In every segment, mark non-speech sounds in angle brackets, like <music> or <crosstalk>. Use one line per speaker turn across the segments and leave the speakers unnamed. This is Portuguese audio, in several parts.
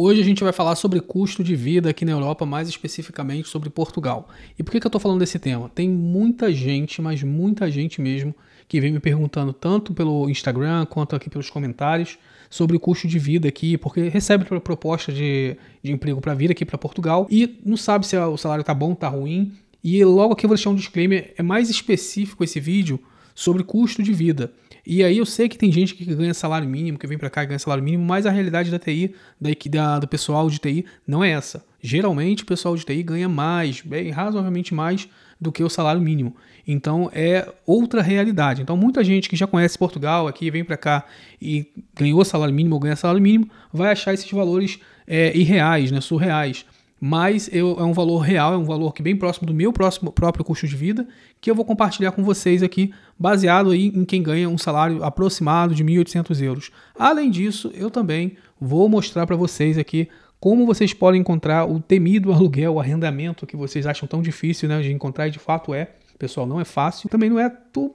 Hoje a gente vai falar sobre custo de vida aqui na Europa, mais especificamente sobre Portugal. E por que, que eu estou falando desse tema? Tem muita gente, mas muita gente mesmo, que vem me perguntando tanto pelo Instagram quanto aqui pelos comentários sobre o custo de vida aqui, porque recebe proposta de, de emprego para vir aqui para Portugal e não sabe se o salário está bom, está ruim. E logo aqui eu vou deixar um disclaimer, é mais específico esse vídeo sobre custo de vida. E aí eu sei que tem gente que ganha salário mínimo, que vem para cá e ganha salário mínimo, mas a realidade da TI, da, da, do pessoal de TI, não é essa. Geralmente o pessoal de TI ganha mais, bem, razoavelmente mais do que o salário mínimo. Então é outra realidade. Então muita gente que já conhece Portugal aqui, vem para cá e ganhou salário mínimo ou ganha salário mínimo, vai achar esses valores é, irreais, né, surreais mas eu, é um valor real, é um valor que bem próximo do meu próximo, próprio custo de vida, que eu vou compartilhar com vocês aqui, baseado aí em quem ganha um salário aproximado de 1.800 euros. Além disso, eu também vou mostrar para vocês aqui como vocês podem encontrar o temido aluguel, o arrendamento que vocês acham tão difícil né, de encontrar, e de fato é. Pessoal, não é fácil. Também não é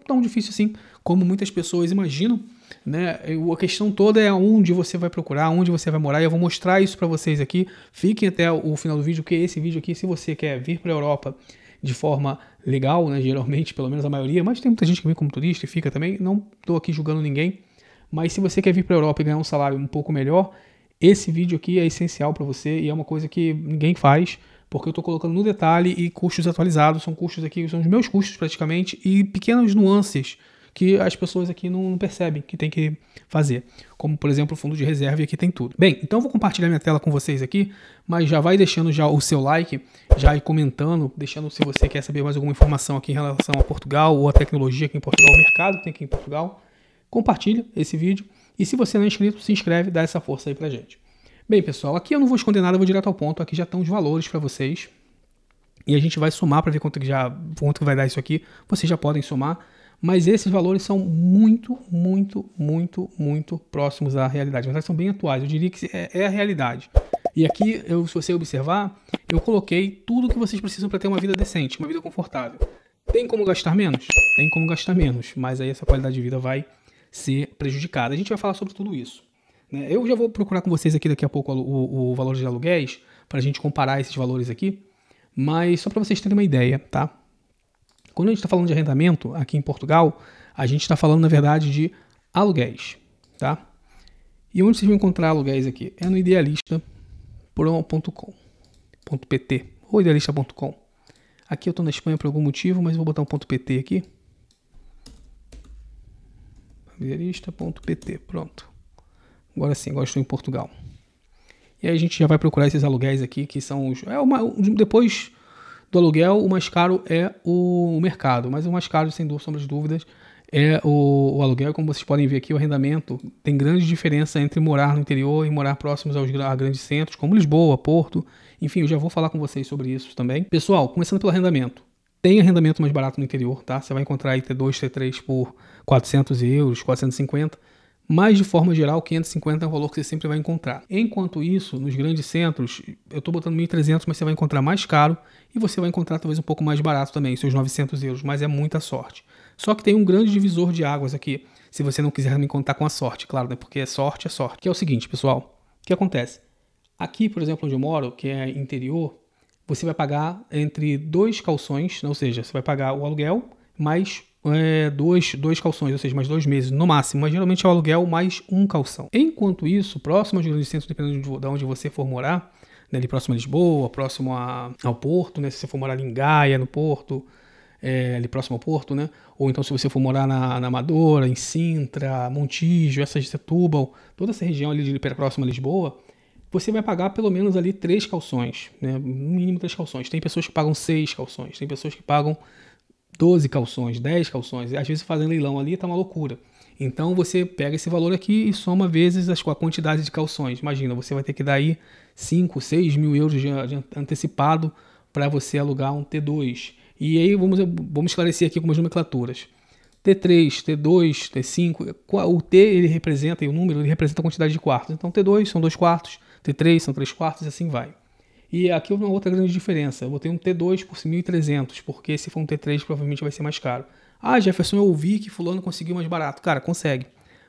tão difícil assim como muitas pessoas imaginam. Né? A questão toda é onde você vai procurar, onde você vai morar, e eu vou mostrar isso para vocês aqui. Fiquem até o final do vídeo, porque esse vídeo aqui, se você quer vir para a Europa de forma legal, né? geralmente, pelo menos a maioria, mas tem muita gente que vem como turista e fica também, não estou aqui julgando ninguém, mas se você quer vir para a Europa e ganhar um salário um pouco melhor, esse vídeo aqui é essencial para você e é uma coisa que ninguém faz, porque eu estou colocando no detalhe e custos atualizados, são custos aqui, são os meus custos praticamente, e pequenas nuances que as pessoas aqui não percebem que tem que fazer. Como, por exemplo, o fundo de reserva e aqui tem tudo. Bem, então eu vou compartilhar minha tela com vocês aqui, mas já vai deixando já o seu like, já comentando, deixando se você quer saber mais alguma informação aqui em relação a Portugal ou a tecnologia aqui em Portugal, o mercado que tem aqui em Portugal. Compartilha esse vídeo e se você não é inscrito, se inscreve, dá essa força aí pra gente. Bem, pessoal, aqui eu não vou esconder nada, vou direto ao ponto. Aqui já estão os valores para vocês. E a gente vai somar para ver quanto que já quanto que vai dar isso aqui. Vocês já podem somar mas esses valores são muito, muito, muito, muito próximos à realidade. Mas são bem atuais, eu diria que é, é a realidade. E aqui, eu, se você observar, eu coloquei tudo que vocês precisam para ter uma vida decente, uma vida confortável. Tem como gastar menos? Tem como gastar menos, mas aí essa qualidade de vida vai ser prejudicada. A gente vai falar sobre tudo isso. Né? Eu já vou procurar com vocês aqui daqui a pouco o, o valor de aluguéis, para a gente comparar esses valores aqui, mas só para vocês terem uma ideia, tá? Quando a gente está falando de arrendamento aqui em Portugal, a gente está falando, na verdade, de aluguéis, tá? E onde vocês vão encontrar aluguéis aqui? É no idealista.com.pt ou idealista.com. Aqui eu estou na Espanha por algum motivo, mas vou botar um ponto .pt aqui. Idealista.pt, pronto. Agora sim, agora estou em Portugal. E aí a gente já vai procurar esses aluguéis aqui, que são os... É uma, depois do aluguel, o mais caro é o mercado, mas o mais caro, sem dúvidas, é o, o aluguel. Como vocês podem ver aqui, o arrendamento tem grande diferença entre morar no interior e morar próximos aos a grandes centros, como Lisboa, Porto. Enfim, eu já vou falar com vocês sobre isso também. Pessoal, começando pelo arrendamento. Tem arrendamento mais barato no interior, tá? Você vai encontrar aí T2, T3 por 400 euros, 450 mas, de forma geral, 550 é um valor que você sempre vai encontrar. Enquanto isso, nos grandes centros, eu estou botando 1.300, mas você vai encontrar mais caro e você vai encontrar talvez um pouco mais barato também, seus 900 euros, mas é muita sorte. Só que tem um grande divisor de águas aqui, se você não quiser me contar com a sorte, claro, né? porque é sorte, é sorte. Que é o seguinte, pessoal, o que acontece? Aqui, por exemplo, onde eu moro, que é interior, você vai pagar entre dois calções, né? ou seja, você vai pagar o aluguel mais é, dois, dois calções, ou seja, mais dois meses no máximo, mas geralmente é o aluguel mais um calção. Enquanto isso, próximo aos grandes centros, dependendo de, onde você for morar, né, ali próximo a Lisboa, próximo a, ao porto, né, se você for morar em Gaia, no porto, é, ali próximo ao porto, né, ou então se você for morar na, na Amadora, em Sintra, Montijo, Essa de Setúbal, toda essa região ali de, próxima a Lisboa, você vai pagar pelo menos ali três calções, né, no mínimo três calções. Tem pessoas que pagam seis calções, tem pessoas que pagam 12 calções, 10 calções, às vezes fazendo leilão ali tá uma loucura. Então você pega esse valor aqui e soma vezes a quantidade de calções. Imagina, você vai ter que dar aí 5, 6 mil euros de antecipado para você alugar um T2. E aí vamos, vamos esclarecer aqui algumas nomenclaturas. T3, T2, T5, o T ele representa, e o número ele representa a quantidade de quartos. Então T2 são dois quartos, T3 são três quartos e assim vai. E aqui é uma outra grande diferença. Eu botei um T2 por 1.300, porque se for um T3 provavelmente vai ser mais caro. Ah, Jefferson, eu ouvi que fulano conseguiu mais barato. Cara, consegue.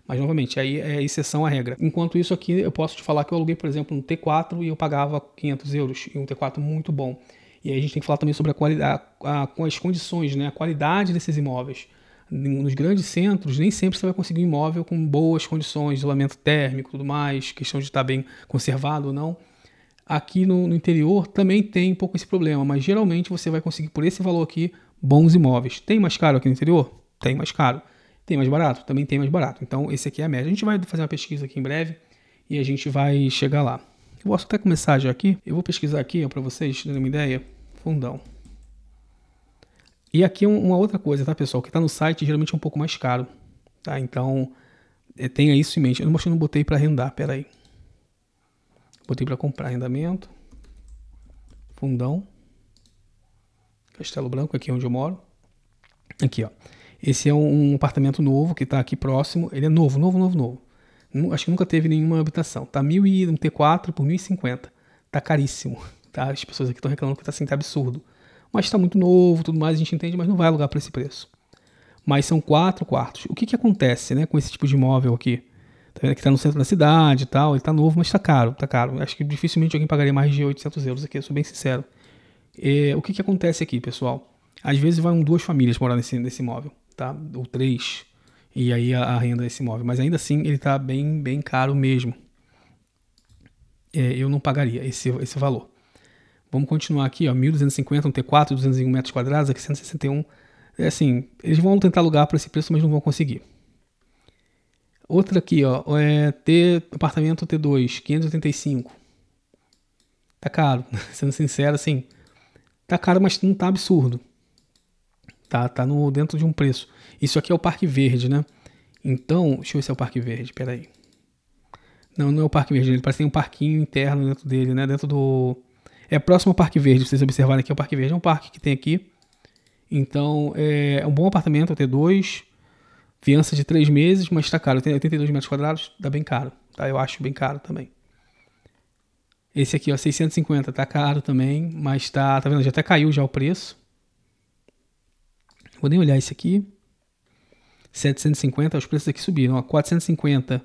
Mas novamente, aí é exceção à regra. Enquanto isso aqui, eu posso te falar que eu aluguei, por exemplo, um T4 e eu pagava 500 euros. E um T4 muito bom. E aí a gente tem que falar também sobre a qualidade, as condições, né? a qualidade desses imóveis. Nos grandes centros, nem sempre você vai conseguir um imóvel com boas condições, isolamento térmico tudo mais, questão de estar tá bem conservado ou não. Aqui no, no, interior também tem um pouco esse problema, mas geralmente você vai conseguir por esse valor aqui bons imóveis. Tem mais caro aqui no interior? Tem mais caro. Tem mais barato? Também tem mais barato. Então esse aqui é a média. A gente vai fazer uma pesquisa aqui em breve e a gente vai chegar lá. Eu posso até começar já aqui. Eu vou pesquisar aqui para vocês terem uma ideia. Fundão. E aqui é uma outra coisa, tá, pessoal? Que está no site geralmente é um pouco mais caro, tá? Então, é, tenha isso em mente. Eu não, eu não botei para arrendar, peraí. aí. Botei para comprar arrendamento. Fundão. Castelo Branco, aqui é onde eu moro. Aqui, ó. Esse é um apartamento novo que está aqui próximo. Ele é novo, novo, novo, novo. Acho que nunca teve nenhuma habitação. Tá mil e um T4 por 1.050. Tá caríssimo. <laughs> Tá? As pessoas aqui estão reclamando que tá assim, tá absurdo. Mas está muito novo, tudo mais, a gente entende, mas não vai alugar para esse preço. Mas são quatro quartos. O que, que acontece né, com esse tipo de imóvel aqui? que está no centro da cidade e tal. Ele está novo, mas está caro, está caro. Acho que dificilmente alguém pagaria mais de 800 euros aqui, eu sou bem sincero. É, o que que acontece aqui, pessoal? Às vezes vão duas famílias morar nesse, nesse imóvel, tá? Ou três. E aí a, a renda desse imóvel. Mas ainda assim, ele está bem, bem caro mesmo. É, eu não pagaria esse, esse valor. Vamos continuar aqui, ó, 1.250, um T4, 201 metros quadrados, aqui 161. É assim, eles vão tentar alugar para esse preço, mas não vão conseguir. Outra aqui, ó, é T, apartamento T2, 585. Tá caro, <laughs> sendo sincero, assim, tá caro, mas não tá absurdo. Tá, tá no, dentro de um preço. Isso aqui é o Parque Verde, né? Então, deixa eu ver se é o Parque Verde, peraí. Não, não é o Parque Verde, ele parece que tem um parquinho interno dentro dele, né? Dentro do... É próximo ao Parque Verde, vocês observarem aqui, é o Parque Verde é um parque que tem aqui. Então, é, é um bom apartamento, T2, Fiança de três meses, mas está caro. 82 metros quadrados, tá bem caro. Tá? Eu acho bem caro também. Esse aqui, ó, 650, tá caro também, mas tá, tá vendo? Já até caiu já o preço. Vou nem olhar esse aqui. 750, os preços aqui subiram. Ó, 450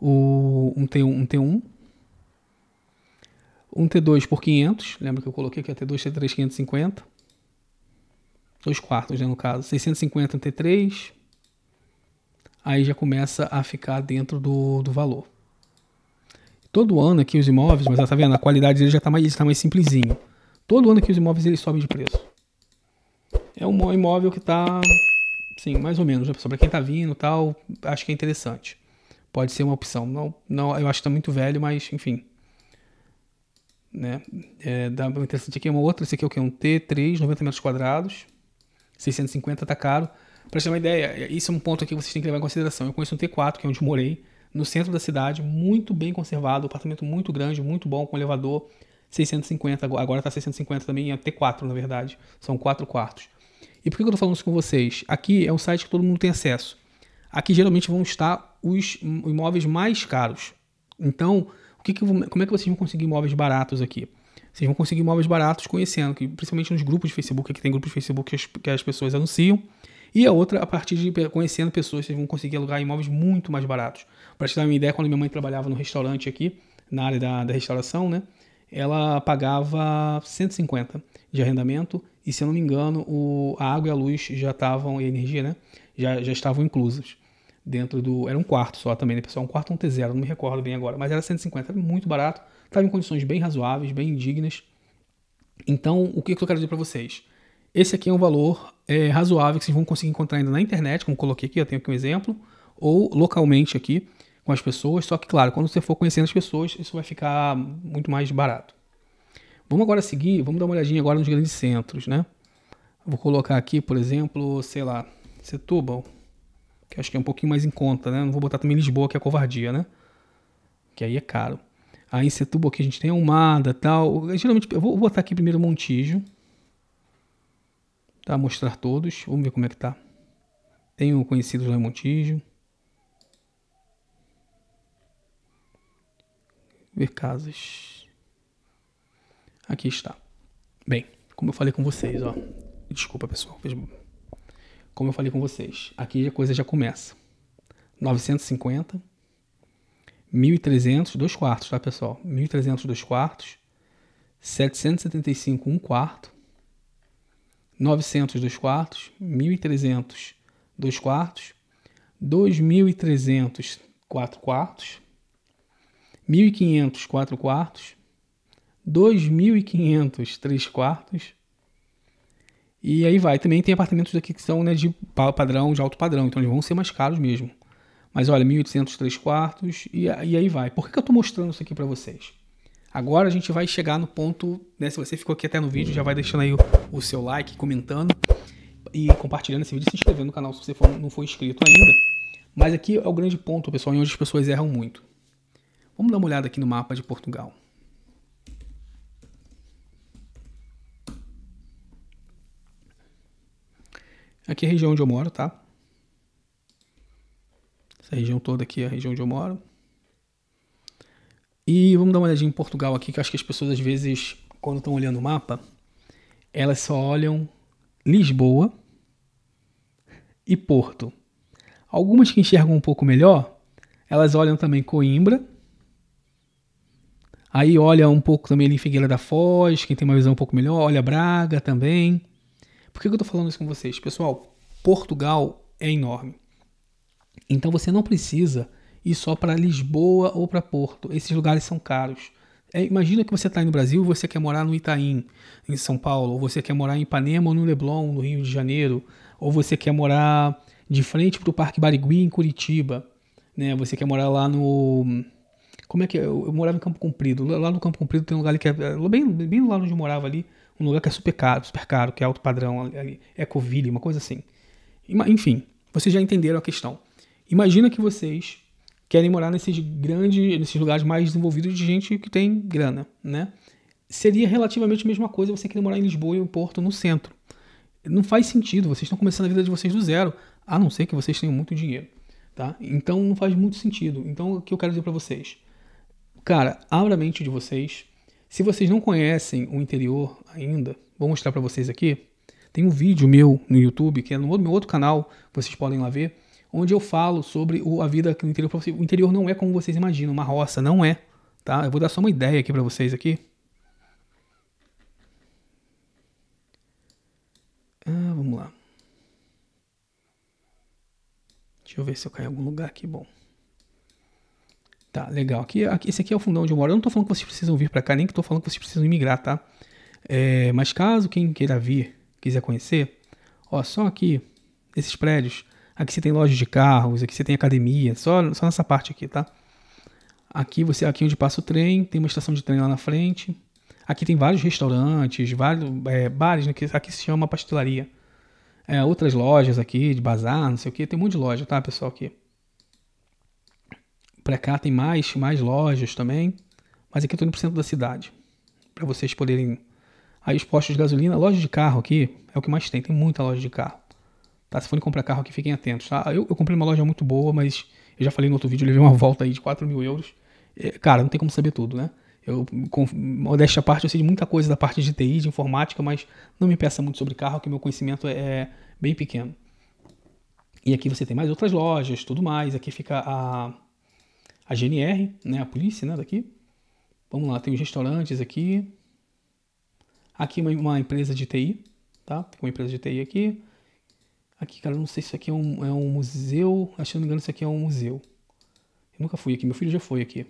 o, 1 T1, 1 T1. 1 T2 por 500. Lembra que eu coloquei aqui, T2, T3, 550. 2 quartos, né, no caso. 650 um T3 aí já começa a ficar dentro do, do valor. Todo ano aqui os imóveis, mas ah, tá vendo? A qualidade dele já está mais, tá mais simplesinho. Todo ano aqui os imóveis ele sobe de preço. É um imóvel que está, sim, mais ou menos, né, pessoal? Para quem está vindo tal, acho que é interessante. Pode ser uma opção. Não, não eu acho que está muito velho, mas enfim. Né? É, dá interessante aqui é uma outra. Esse aqui é o que? Um T3, 90 metros quadrados. 650 tá caro. Para ter uma ideia, isso é um ponto aqui que vocês têm que levar em consideração. Eu conheço um T4, que é onde morei, no centro da cidade, muito bem conservado, um apartamento muito grande, muito bom, com elevador, 650, agora está 650 também, é T4 na verdade, são quatro quartos. E por que eu estou falando isso com vocês? Aqui é um site que todo mundo tem acesso. Aqui geralmente vão estar os imóveis mais caros. Então, o que, que como é que vocês vão conseguir imóveis baratos aqui? Vocês vão conseguir imóveis baratos conhecendo, que, principalmente nos grupos de Facebook, aqui tem grupos de Facebook que as, que as pessoas anunciam. E a outra, a partir de conhecendo pessoas, vocês vão conseguir alugar imóveis muito mais baratos. Para te dar uma ideia, quando minha mãe trabalhava no restaurante aqui, na área da, da restauração, né? Ela pagava 150 de arrendamento e, se eu não me engano, o, a água e a luz já estavam, e a energia, né? Já, já estavam inclusas dentro do. Era um quarto só também, né, pessoal? Um quarto, um T0, não me recordo bem agora, mas era 150, era muito barato, estava em condições bem razoáveis, bem dignas. Então, o que, que eu quero dizer para vocês? esse aqui é um valor é, razoável que vocês vão conseguir encontrar ainda na internet, como coloquei aqui, eu tenho aqui um exemplo, ou localmente aqui com as pessoas, só que claro, quando você for conhecendo as pessoas, isso vai ficar muito mais barato. Vamos agora seguir, vamos dar uma olhadinha agora nos grandes centros, né? Vou colocar aqui, por exemplo, sei lá, Setúbal, que acho que é um pouquinho mais em conta, né? Não vou botar também Lisboa, que é covardia, né? Que aí é caro. Aí em Setúbal aqui a gente tem Almada tal. Geralmente, eu vou botar aqui primeiro Montijo. Tá, mostrar todos. Vamos ver como é que tá. Tenho conhecidos lá em Montijo. Ver casas. Aqui está. Bem, como eu falei com vocês, ó. Desculpa, pessoal. Como eu falei com vocês, aqui a coisa já começa. 950. 1.300, dois quartos, tá, pessoal? 1.300, dois quartos. 775, um quarto. 900 dois quartos, 1.300 dois quartos, 2.300 quatro quartos, 1.500 quatro quartos, 2.500 três quartos. E aí vai. Também tem apartamentos aqui que são né, de padrão, de alto padrão, então eles vão ser mais caros mesmo. Mas olha, 1.800 três quartos e, e aí vai. Por que, que eu estou mostrando isso aqui para vocês? Agora a gente vai chegar no ponto, né? Se você ficou aqui até no vídeo, já vai deixando aí o, o seu like, comentando e compartilhando esse vídeo se inscrevendo no canal se você for, não for inscrito ainda. Mas aqui é o grande ponto, pessoal, em onde as pessoas erram muito. Vamos dar uma olhada aqui no mapa de Portugal. Aqui é a região onde eu moro, tá? Essa região toda aqui é a região onde eu moro. E vamos dar uma olhadinha em Portugal aqui, que eu acho que as pessoas às vezes, quando estão olhando o mapa, elas só olham Lisboa e Porto. Algumas que enxergam um pouco melhor, elas olham também Coimbra. Aí olha um pouco também ali Figueira da Foz, quem tem uma visão um pouco melhor, olha Braga também. Por que eu estou falando isso com vocês? Pessoal, Portugal é enorme. Então você não precisa ir só para Lisboa ou para Porto. Esses lugares são caros. É, imagina que você está no Brasil e você quer morar no Itaim, em São Paulo, ou você quer morar em Ipanema ou no Leblon, no Rio de Janeiro, ou você quer morar de frente para o Parque Barigui, em Curitiba, né? Você quer morar lá no... Como é que é? Eu, morava em Campo Comprido. Lá no Campo Comprido tem um lugar que é, é... Bem, bem do lado onde eu morava ali, um lugar que é super caro, super caro, que é alto padrão, ali, Ecoville, uma coisa assim. Enfim, vocês já entenderam a questão. Imagina que vocês querem morar nesses grandes, nesses lugares mais desenvolvidos de gente que tem grana, né? Seria relativamente a mesma coisa você querer morar em Lisboa e em Porto, no centro. Não faz sentido, vocês estão começando a vida de vocês do zero, a não ser que vocês tenham muito dinheiro, tá? Então não faz muito sentido. Então o que eu quero dizer para vocês? Cara, abra a mente de vocês. Se vocês não conhecem o interior ainda, vou mostrar para vocês aqui. Tem um vídeo meu no YouTube, que é no meu outro canal, vocês podem lá ver onde eu falo sobre o, a vida no interior. O interior não é como vocês imaginam, uma roça, não é. Tá? Eu vou dar só uma ideia aqui para vocês aqui. Ah, vamos lá. Deixa eu ver se eu caio em algum lugar aqui, bom. Tá, legal. Aqui, aqui, esse aqui é o fundão onde eu moro. Eu não tô falando que vocês precisam vir para cá, nem que tô falando que vocês precisam imigrar, tá? É, mas caso quem queira vir, quiser conhecer, ó, só aqui, esses prédios, Aqui você tem loja de carros, aqui você tem academia, só, só nessa parte aqui, tá? Aqui você, aqui onde passa o trem, tem uma estação de trem lá na frente. Aqui tem vários restaurantes, vários é, bares, né, aqui se chama pastelaria. É, outras lojas aqui, de bazar, não sei o que, tem um monte de loja, tá, pessoal, aqui. Pra cá tem mais, mais lojas também, mas aqui eu tô no centro da cidade, para vocês poderem... Aí os postos de gasolina, loja de carro aqui, é o que mais tem, tem muita loja de carro. Tá? Se forem comprar carro aqui, fiquem atentos, tá? Eu, eu comprei uma loja muito boa, mas eu já falei no outro vídeo, eu levei uma volta aí de 4 mil euros. É, cara, não tem como saber tudo, né? Eu, com, modéstia à parte, eu sei de muita coisa da parte de TI, de informática, mas não me peça muito sobre carro, que meu conhecimento é bem pequeno. E aqui você tem mais outras lojas, tudo mais. Aqui fica a, a GNR, né, a polícia, né, daqui. Vamos lá, tem os restaurantes aqui. Aqui uma, uma empresa de TI, tá? Tem uma empresa de TI aqui. Aqui, cara, não sei se isso aqui é um, é um museu. Acho que não me engano, isso aqui é um museu. Eu nunca fui aqui, meu filho já foi aqui.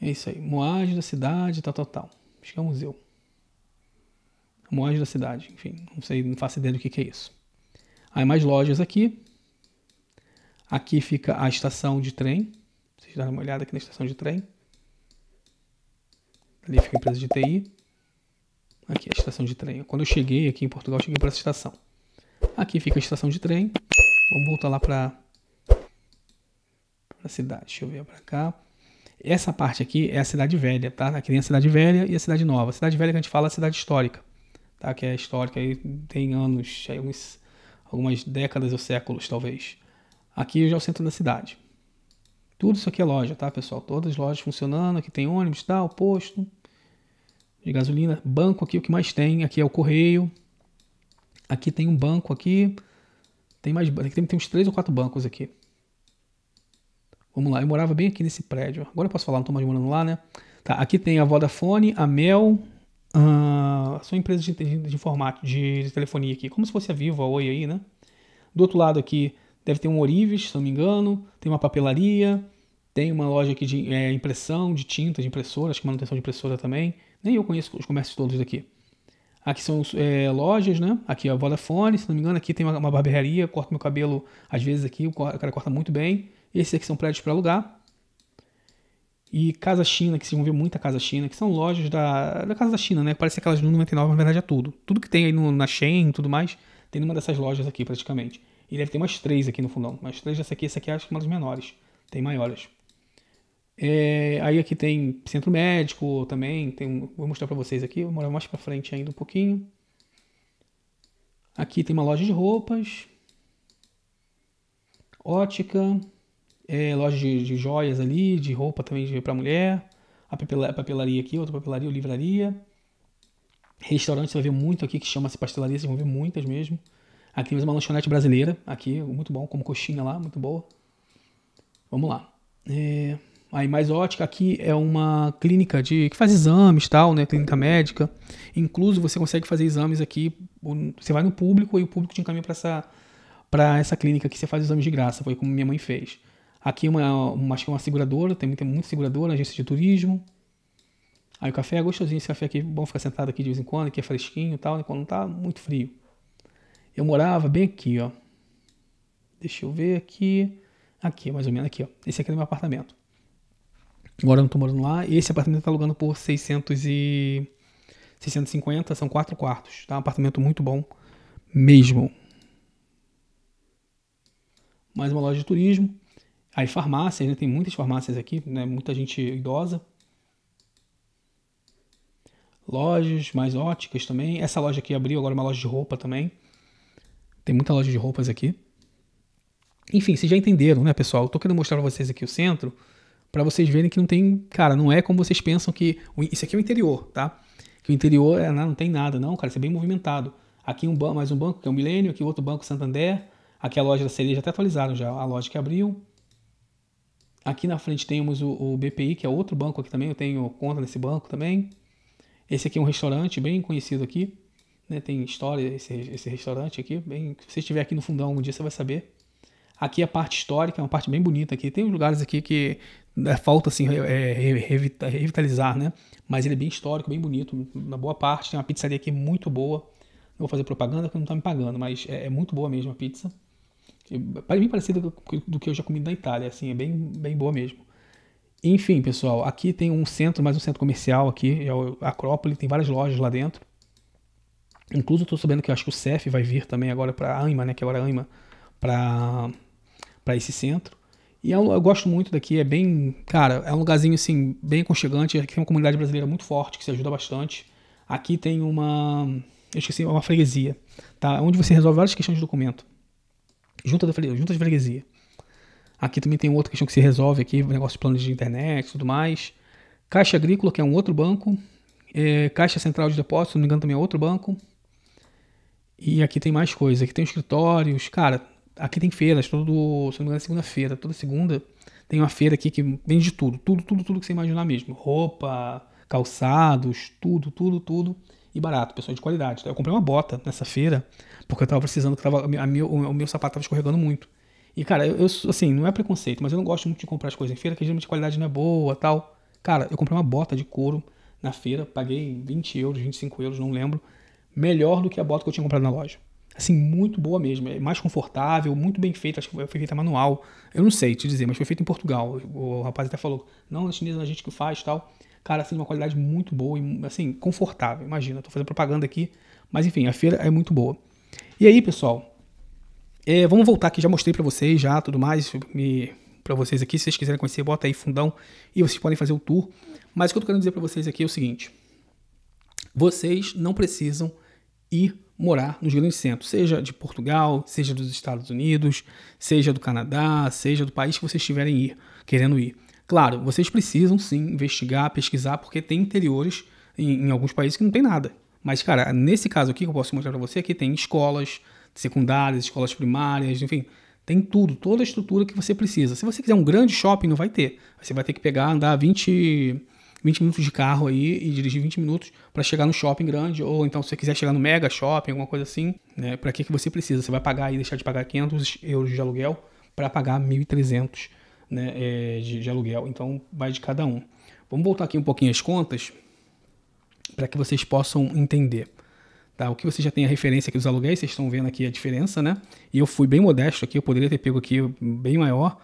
É isso aí. Moagem da cidade, tal, tal, tal. Acho que é um museu. Moagem da cidade, enfim. Não sei, não faço ideia do que, que é isso. Aí mais lojas aqui. Aqui fica a estação de trem. Vocês dão uma olhada aqui na estação de trem. Ali fica a empresa de TI. Aqui, é a estação de trem. Quando eu cheguei aqui em Portugal, cheguei para essa estação. Aqui fica a estação de trem. Vamos voltar lá para a cidade. Deixa eu ver para cá. Essa parte aqui é a cidade velha, tá? Aqui tem a cidade velha e a cidade nova. A cidade velha que a gente fala é a cidade histórica, tá? Que é histórica e tem anos, aí uns, algumas décadas ou séculos, talvez. Aqui já é o centro da cidade. Tudo isso aqui é loja, tá, pessoal? Todas as lojas funcionando. Aqui tem ônibus, tal, posto de gasolina. Banco aqui, o que mais tem. Aqui é o correio. Aqui tem um banco aqui. Tem mais tem, tem uns três ou quatro bancos aqui. Vamos lá, eu morava bem aqui nesse prédio. Agora eu posso falar, não estou mais morando lá, né? Tá, aqui tem a Vodafone, a Mel, a... são empresas de, de, de informática, de, de, telefonia aqui, como se fosse a Vivo, a Oi aí, né? Do outro lado aqui deve ter um Orives, se não me engano, tem uma papelaria, tem uma loja aqui de é, impressão, de tinta, de impressora, acho que manutenção de impressora também. Nem eu conheço os comércios todos daqui. Aqui são é, lojas, né? Aqui é a Vodafone, se não me engano. Aqui tem uma, uma barbearia, corto meu cabelo às vezes aqui, o cara corta muito bem. Esses aqui são prédios para alugar. E Casa China, que vocês vão ver muita Casa China, que são lojas da, da Casa da China, né? Parece aquelas no 99, mas na verdade é tudo. Tudo que tem aí no, na Shein e tudo mais, tem numa dessas lojas aqui praticamente. E deve ter umas três aqui no fundão. Umas três dessa aqui, essa aqui acho que é uma das menores. Tem maiores. É, aí aqui tem centro médico também, tem vou mostrar para vocês aqui, vou morar mais para frente ainda um pouquinho. Aqui tem uma loja de roupas, ótica, é, loja de, de, joias ali, de roupa também para mulher, a papelaria aqui, outra papelaria, livraria. Restaurante, você vai ver muito aqui que chama-se pastelaria, vocês vão ver muitas mesmo. Aqui mais uma lanchonete brasileira, aqui, muito bom, como coxinha lá, muito boa. Vamos lá. É... A Mais Ótica aqui é uma clínica de que faz exames tal, né? Clínica médica. Incluso você consegue fazer exames aqui. Você vai no público e o público te encaminha para essa para essa clínica que você faz exames de graça. Foi como minha mãe fez. Aqui é uma, uma acho que é uma seguradora, tem, tem muito seguradora, agência de turismo. Aí o café é gostosinho, esse café aqui, é bom ficar sentado aqui de vez em quando, que é fresquinho e tal, né? Quando não tá muito frio. Eu morava bem aqui, ó. Deixa eu ver aqui. Aqui, mais ou menos aqui, ó. Esse aqui é o meu apartamento. Agora eu não tô morando lá. Esse apartamento tá alugando por 600 e... 650, são quatro quartos, tá? Um apartamento muito bom mesmo. Mais uma loja de turismo. Aí farmácias, né? Tem muitas farmácias aqui, né? Muita gente idosa. Lojas, mais óticas também. Essa loja aqui abriu agora uma loja de roupa também. Tem muita loja de roupas aqui. Enfim, vocês já entenderam, né, pessoal? Eu tô querendo mostrar pra vocês aqui o centro para vocês verem que não tem, cara, não é como vocês pensam que isso aqui é o interior, tá? Que o interior é, não, né, não tem nada, não, cara, isso é bem movimentado. Aqui um banco, mais um banco que é o Milênio, aqui outro banco Santander, aqui a loja da Cereja até tá atualizaram já, a loja que abriu. Aqui na frente temos o, o BPI, que é outro banco aqui também, eu tenho conta nesse banco também. Esse aqui é um restaurante bem conhecido aqui, né? Tem história esse, esse restaurante aqui, bem, se você estiver aqui no fundão um dia você vai saber Aqui a parte histórica, é uma parte bem bonita aqui. Tem lugares aqui que né, falta assim é, revitalizar, né? Mas ele é bem histórico, bem bonito, uma boa parte. Tem uma pizzaria aqui muito boa. Não vou fazer propaganda porque não está me pagando, mas é, é, muito boa mesmo a pizza. Para mim, parecida do, que eu já comi na Itália, assim, é bem, bem boa mesmo. Enfim, pessoal, aqui tem um centro, mais um centro comercial aqui, é o Acrópole, tem várias lojas lá dentro. Inclusive eu estou sabendo que eu acho que o CEF vai vir também agora para Anima, AIMA, né? Que agora a é AIMA para para esse centro. E é eu gosto muito daqui, é bem, cara, é um lugarzinho assim, bem aconchegante, aqui tem uma comunidade brasileira muito forte que se ajuda bastante. Aqui tem uma, eu esqueci, é uma freguesia, tá? Onde você resolve várias questões de documento. Junta, da, junta de freguesia. Aqui também tem outra questão que se resolve aqui, negócio de plano de internet e tudo mais. Caixa Agrícola, que é um outro banco. É, Caixa Central de Depósito, se não me engano, também é outro banco. E aqui tem mais coisas. Aqui tem escritórios. Cara, aqui tem feiras, todo, se não me engano, é segunda-feira, toda segunda tem uma feira aqui que vende de tudo, tudo, tudo, tudo que você imaginar mesmo. Roupa, calçados, tudo, tudo, tudo. E barato, pessoal de qualidade. Eu comprei uma bota nessa feira, porque eu tava precisando, que tava, a meu, o meu sapato tava escorregando muito. E, cara, eu, eu, assim, não é preconceito, mas eu não gosto muito de comprar as coisas em feira, que geralmente a qualidade não é boa tal. Cara, eu comprei uma bota de couro na feira, paguei 20 euros, 25 euros, não lembro. Melhor do que a bota que eu tinha comprado na loja assim, muito boa mesmo. É mais confortável, muito bem feita. Acho que foi feita manual. Eu não sei te dizer, mas foi feita em Portugal. O rapaz até falou, não, é chinesa, é a gente que faz tal. Cara, assim, uma qualidade muito boa e, assim, confortável. Imagina, estou fazendo propaganda aqui. Mas, enfim, a feira é muito boa. E aí, pessoal, é, vamos voltar aqui. Já mostrei para vocês, já, tudo mais. Me para vocês aqui. Se vocês quiserem conhecer, bota aí fundão e vocês podem fazer o tour. Mas o que eu tô querendo dizer para vocês aqui é o seguinte: vocês não precisam ir morar nos grandes centros, seja de Portugal, seja dos Estados Unidos, seja do Canadá, seja do país que vocês estiverem ir, querendo ir. Claro, vocês precisam sim investigar, pesquisar, porque tem interiores em, em alguns países que não tem nada. Mas, cara, nesse caso aqui que eu posso mostrar para você, aqui tem escolas secundárias, escolas primárias, enfim, tem tudo, toda a estrutura que você precisa. Se você quiser um grande shopping, não vai ter. Você vai ter que pegar, andar 20 20 minutos de carro aí e dirigir 20 minutos para chegar no shopping grande, ou então se você quiser chegar no mega shopping, alguma coisa assim, né? Para que, que você precisa? Você vai pagar e deixar de pagar 500 euros de aluguel para pagar 1.300 né, é, de, de aluguel. Então, vai de cada um. Vamos voltar aqui um pouquinho as contas para que vocês possam entender. Tá, o que você já tem a referência aqui dos aluguéis, vocês estão vendo aqui a diferença, né? E eu fui bem modesto aqui, eu poderia ter pego aqui bem maior,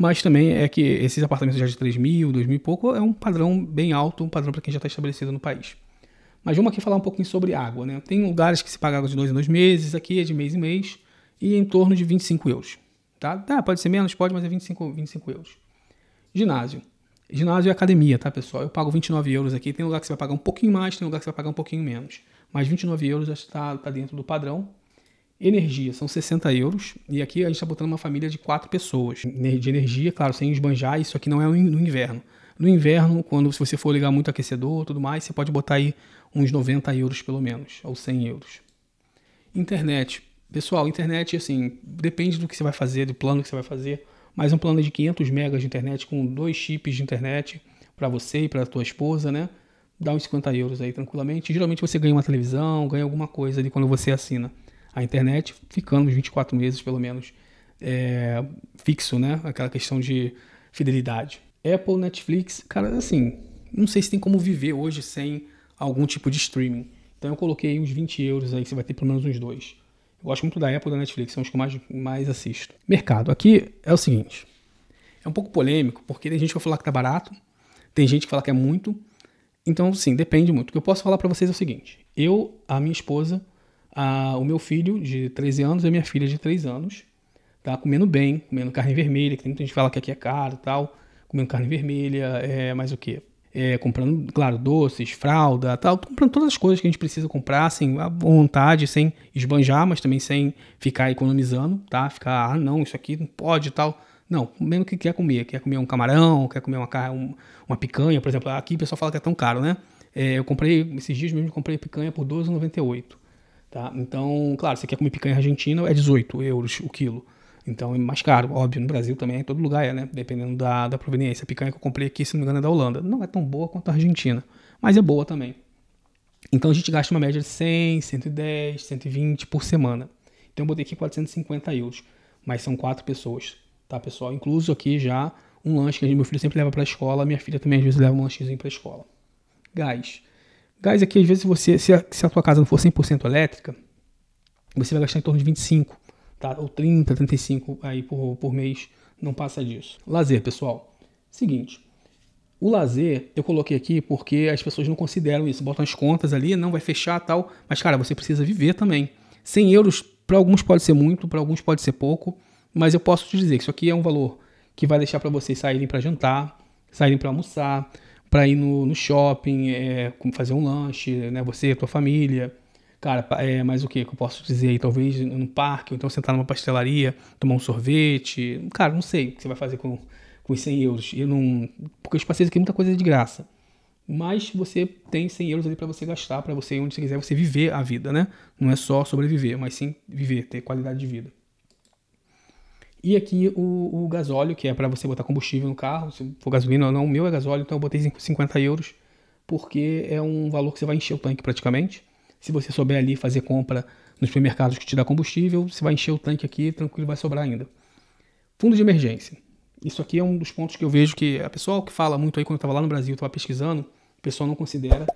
mas também é que esses apartamentos já de 3 mil, 2 mil e pouco é um padrão bem alto, um padrão para quem já está estabelecido no país. Mas vamos aqui falar um pouquinho sobre água. Né? Tem lugares que se paga água de dois em dois meses, aqui é de mês em mês, e em torno de 25 euros. Tá? tá pode ser menos, pode, mas é 25, 25 euros. Ginásio. Ginásio é academia, tá, pessoal? Eu pago 29 euros aqui. Tem lugar que você vai pagar um pouquinho mais, tem lugar que você vai pagar um pouquinho menos. Mas 29 euros já está tá dentro do padrão Energia são 60 euros, e aqui a gente está botando uma família de quatro pessoas. De energia, claro, sem esbanjar, isso aqui não é no inverno. No inverno, quando se você for ligar muito aquecedor tudo mais, você pode botar aí uns 90 euros pelo menos, ou 100 euros. Internet. Pessoal, internet, assim, depende do que você vai fazer, do plano que você vai fazer, mas um plano de 500 megas de internet com dois chips de internet para você e para tua esposa, né? Dá uns 50 euros aí tranquilamente. Geralmente você ganha uma televisão, ganha alguma coisa ali quando você assina a internet, ficamos 24 meses, pelo menos, é, fixo, né? Aquela questão de fidelidade. Apple, Netflix, cara, assim, não sei se tem como viver hoje sem algum tipo de streaming. Então eu coloquei uns 20 euros aí, você vai ter pelo menos uns dois. Eu gosto muito da Apple e da Netflix, são os que eu mais, mais assisto. Mercado. Aqui é o seguinte: é um pouco polêmico, porque tem gente que vai falar que tá barato, tem gente que fala que é muito. Então, sim, depende muito. O que eu posso falar para vocês é o seguinte: eu, a minha esposa, a, o meu filho de 13 anos e a minha filha de 3 anos, tá? Comendo bem, comendo carne vermelha, que tem muita gente que fala que aqui é caro e tal, comendo carne vermelha, é, mais o quê? É, comprando, claro, doces, fralda, tal, comprando todas as coisas que a gente precisa comprar, assim, à vontade, sem esbanjar, mas também sem ficar economizando, tá? Ficar, ah, não, isso aqui não pode tal. Não, comendo o que quer comer. Quer comer um camarão, quer comer uma, um, uma picanha, por exemplo. Aqui o pessoal fala que é tão caro, né? É, eu comprei, esses dias mesmo, comprei picanha por R$12,98. Tá? Então, claro, você quer comer picanha argentina, é 18 euros o quilo. Então é mais caro, óbvio. No Brasil também, em todo lugar é, né? Dependendo da, da proveniência. A picanha que eu comprei aqui, se não me engano, é da Holanda. Não é tão boa quanto a Argentina, mas é boa também. Então a gente gasta uma média de 100, 110, 120 por semana. Então eu botei aqui 450 euros, mas são quatro pessoas, tá pessoal? Incluso aqui já um lanche que meu filho sempre leva para a escola, minha filha também às vezes leva um lanchezinho para a escola. Gás. Gás aqui, às vezes, você, se a, se a tua casa não for 100% elétrica, você vai gastar em torno de 25, tá? Ou 30, 35 aí por, por mês, não passa disso. Lazer, pessoal. Seguinte, o lazer eu coloquei aqui porque as pessoas não consideram isso, botam as contas ali, não vai fechar tal, mas cara, você precisa viver também. 100 euros para alguns pode ser muito, para alguns pode ser pouco, mas eu posso te dizer que isso aqui é um valor que vai deixar para vocês saírem para jantar, saírem para almoçar, para ir no, no shopping, é, fazer um lanche, né? Você, tua família. Cara, é, mais o que que eu posso dizer aí? Talvez no parque, ou então sentar numa pastelaria, tomar um sorvete. Cara, não sei o que você vai fazer com, com os 100 euros. Eu não, porque os passeios aqui muita coisa é de graça. Mas você tem 100 euros ali para você gastar, para você, onde você quiser, você viver a vida, né? Não é só sobreviver, mas sim viver, ter qualidade de vida. E aqui o, o gasóleo, que é para você botar combustível no carro, se for gasolina ou não, o meu é gasóleo, então eu botei 50 euros, porque é um valor que você vai encher o tanque praticamente. Se você souber ali fazer compra nos supermercados que te dá combustível, você vai encher o tanque aqui, tranquilo, vai sobrar ainda. Fundo de emergência. Isso aqui é um dos pontos que eu vejo que a pessoa que fala muito aí quando eu estava lá no Brasil, estava pesquisando, o pessoal não considera.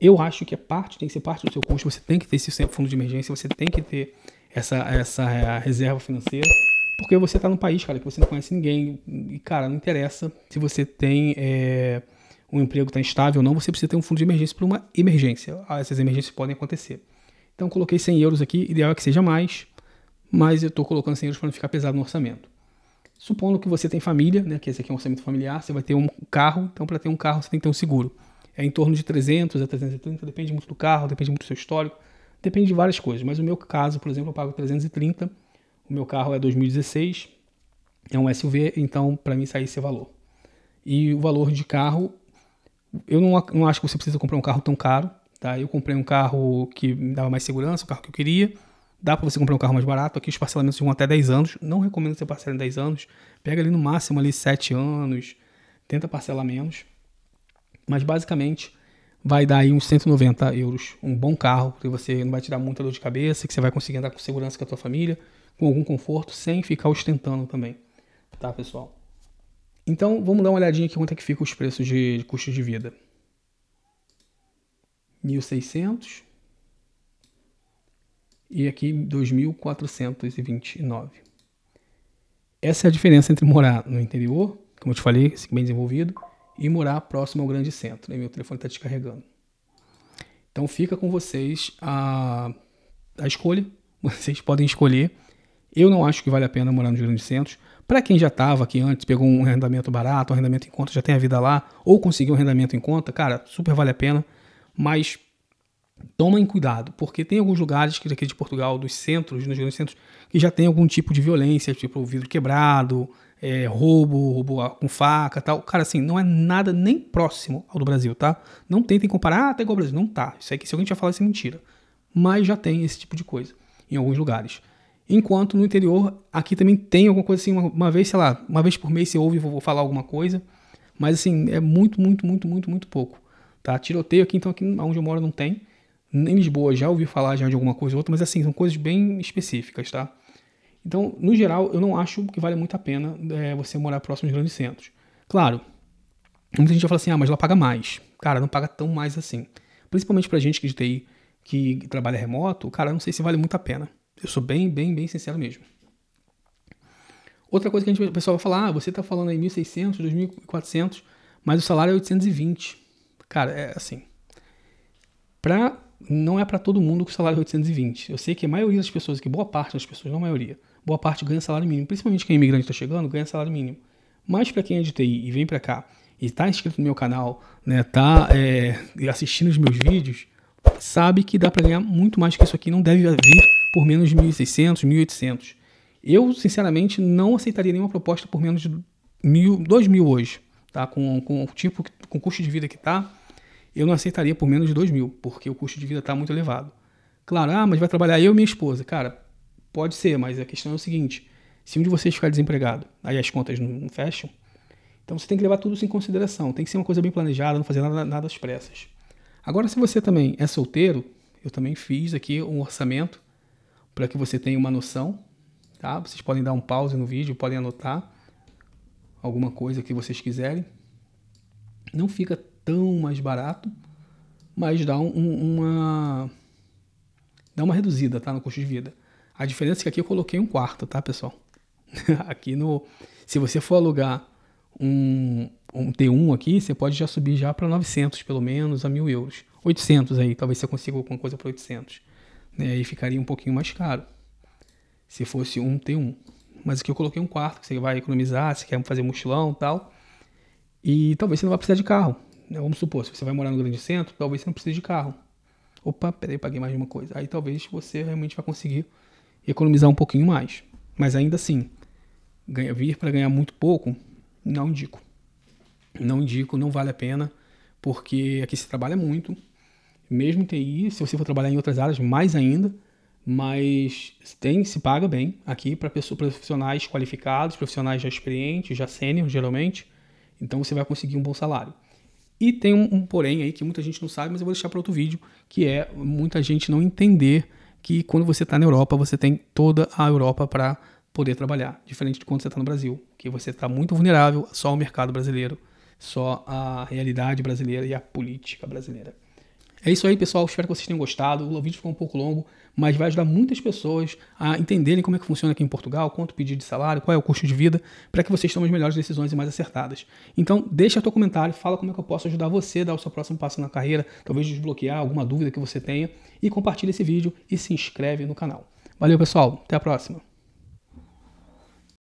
Eu acho que é parte, tem que ser parte do seu custo, você tem que ter esse fundo de emergência, você tem que ter essa, essa reserva financeira. Porque você tá num país, cara, que você não conhece ninguém. E, cara, não interessa se você tem é, um emprego tá instável ou não, você precisa ter um fundo de emergência para uma emergência. Ah, essas emergências podem acontecer. Então, coloquei 100 euros aqui. Ideal é que seja mais, mas eu estou colocando 100 euros para não ficar pesado no orçamento. Supondo que você tem família, né, que esse aqui é um orçamento familiar, você vai ter um carro, então para ter um carro você tem que ter um seguro. É em torno de 300 a 330, depende muito do carro, depende muito do seu histórico, depende de várias coisas. Mas no meu caso, por exemplo, eu pago 330 o meu carro é 2016, é um SUV, então para mim sair esse valor. E o valor de carro, eu não, não acho que você precisa comprar um carro tão caro, tá? Eu comprei um carro que me dava mais segurança, o carro que eu queria. Dá para você comprar um carro mais barato. Aqui os parcelamentos vão até 10 anos. Não recomendo você parcelar em 10 anos. Pega ali no máximo ali 7 anos. Tenta parcelar menos. Mas basicamente vai dar aí uns 190 euros. Um bom carro, que você não vai tirar muita dor de cabeça, que você vai conseguir andar com segurança com a tua família com algum conforto, sem ficar ostentando também, tá, pessoal? Então, vamos dar uma olhadinha aqui quanto é que fica os preços de, de custo de vida. 1.600 e aqui 2.429. Essa é a diferença entre morar no interior, como eu te falei, bem desenvolvido, e morar próximo ao grande centro. Né? Meu telefone está descarregando. Então fica com vocês a, a escolha. <laughs> Vocês podem escolher eu não acho que vale a pena morar nos grandes centros. Para quem já estava aqui antes, pegou um arrendamento barato, um arrendamento em conta, já tem a vida lá, ou conseguiu um arrendamento em conta, cara, super vale a pena. Mas tomem cuidado, porque tem alguns lugares aqui de Portugal, dos centros, nos grandes centros, que já tem algum tipo de violência, tipo vidro quebrado, é, roubo, roubo com faca tal. Cara, assim, não é nada nem próximo ao do Brasil, tá? Não tentem comparar, ah, tá igual ao Brasil. Não tá. Isso aí que se alguém te falar, isso é mentira. Mas já tem esse tipo de coisa em alguns lugares. Enquanto no interior, aqui também tem alguma coisa assim, uma, uma vez, sei lá, uma vez por mês você ouve, vou, vou falar alguma coisa. Mas assim, é muito, muito, muito, muito, muito pouco. Tá? Tiroteio aqui, então, aqui onde eu moro não tem. Em Lisboa já ouvi falar já de alguma coisa ou outra, mas assim, são coisas bem específicas, tá? Então, no geral, eu não acho que vale muito a pena é, você morar próximo dos grandes centros. Claro, muita gente vai falar assim, ah, mas lá paga mais. Cara, não paga tão mais assim. Principalmente pra gente que é de TI, que trabalha remoto, cara, não sei se vale muito a pena. Eu sou bem, bem, bem sincero mesmo. Outra coisa que a gente, o pessoal vai falar, ah, você está falando aí 1.600, 2.400, mas o salário é 820. Cara, é assim. Pra, não é para todo mundo que o salário é 820. Eu sei que a maioria das pessoas, que boa parte das pessoas, não a maioria, boa parte ganha salário mínimo. Principalmente quem é imigrante está chegando, ganha salário mínimo. Mas para quem é de TI e vem para cá e está inscrito no meu canal, né, tá é, assistindo os meus vídeos, sabe que dá para ganhar muito mais que isso aqui, não deve vir por menos de 1.600, 1.800. Eu, sinceramente, não aceitaria nenhuma proposta por menos de mil, 2 mil hoje, tá? Com, com o tipo, com o custo de vida que tá, eu não aceitaria por menos de 2 mil, porque o custo de vida tá muito elevado. Claro, ah, mas vai trabalhar eu e minha esposa. Cara, pode ser, mas a questão é o seguinte, se um de vocês ficar desempregado, aí as contas não, não fecham, então você tem que levar tudo isso em consideração, tem que ser uma coisa bem planejada, não fazer nada, nada às pressas. Agora, se você também é solteiro, eu também fiz aqui um orçamento para que você tenha uma noção, tá? Vocês podem dar um pause no vídeo, podem anotar alguma coisa que vocês quiserem. Não fica tão mais barato, mas dá um, uma dá uma reduzida, tá, no custo de vida. A diferença é que aqui eu coloquei um quarto, tá, pessoal? <laughs> aqui no se você for alugar um, um T1 aqui, você pode já subir já para 900 pelo menos, a 1000 euros. 800 aí, talvez você consiga alguma coisa para 800 né? ficaria um pouquinho mais caro se fosse um T1. Mas aqui eu coloquei um quarto, que você vai economizar, se quer fazer mochilão e tal. E talvez você não vai precisar de carro. Né? Vamos supor, se você vai morar no grande centro, talvez você não precise de carro. Opa, peraí, paguei mais de uma coisa. Aí talvez você realmente vai conseguir economizar um pouquinho mais. Mas ainda assim, ganha, vir para ganhar muito pouco, não indico. Não indico, não vale a pena, porque aqui se trabalha muito, mesmo TI, se você for trabalhar em outras áreas, mais ainda, mas tem, se paga bem aqui para profissionais qualificados, profissionais já experientes, já sênior, geralmente, então você vai conseguir um bom salário. E tem um, um, porém aí que muita gente não sabe, mas eu vou deixar para outro vídeo, que é muita gente não entender que quando você está na Europa, você tem toda a Europa para poder trabalhar, diferente de quando você está no Brasil, que você está muito vulnerável só ao mercado brasileiro, só à realidade brasileira e à política brasileira. É isso aí, pessoal. Espero que vocês tenham gostado. O vídeo ficou um pouco longo, mas vai ajudar muitas pessoas a entenderem como é que funciona aqui em Portugal, quanto pedir de salário, qual é o custo de vida, para que vocês tomem as melhores decisões e mais acertadas. Então, deixa teu comentário, fala como é que eu posso ajudar você a dar o seu próximo passo na carreira, talvez desbloquear alguma dúvida que você tenha, e compartilha esse vídeo e se inscreve no canal. Valeu, pessoal. Até a próxima.